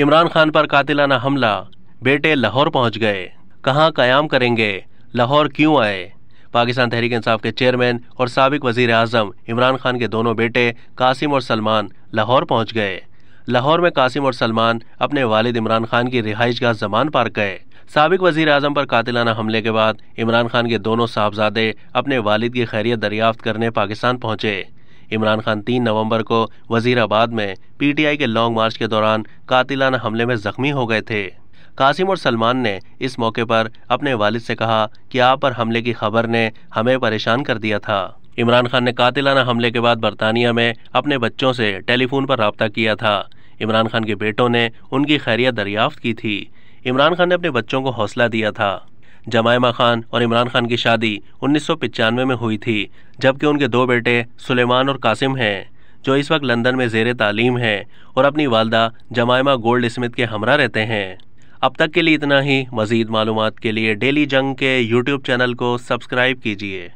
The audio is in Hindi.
इमरान खान पर कातिलाना हमला बेटे लाहौर पहुंच गए कहाँ कयाम करेंगे लाहौर क्यों आए पाकिस्तान तहरीक इंसाफ के चेयरमैन और सबक वजीर अजम इमरान खान के दोनों बेटे कासिम और सलमान लाहौर पहुंच गए लाहौर में कासिम और सलमान अपने वालिद इमरान खान की रिहाइश का जमान पार गए सबक वजीर अजम पर कातिलाना हमले के बाद इमरान खान के दोनों साहबजादे अपने वालिद की खैरियत दरियाफ्त करने पाकिस्तान पहुँचे इमरान खान तीन नवंबर को वजीराबाद में पीटीआई के लॉन्ग मार्च के दौरान कातिलाना हमले में जख्मी हो गए थे कासिम और सलमान ने इस मौके पर अपने वालिद से कहा कि आप पर हमले की खबर ने हमें परेशान कर दिया था इमरान खान ने कातिलाना हमले के बाद बरतानिया में अपने बच्चों से टेलीफोन पर रबता किया था इमरान खान के बेटों ने उनकी खैरियत दरियाफ्त की थी इमरान खान ने अपने बच्चों को हौसला दिया था जमायमा खान और इमरान खान की शादी उन्नीस में हुई थी जबकि उनके दो बेटे सुलेमान और कासिम हैं जो इस वक्त लंदन में जेर तालीम हैं और अपनी वालदा जमायमा गोल्ड स्मिथ के हमरा रहते हैं अब तक के लिए इतना ही मज़ीद मालूम के लिए डेली जंग के यूट्यूब चैनल को सब्सक्राइब कीजिए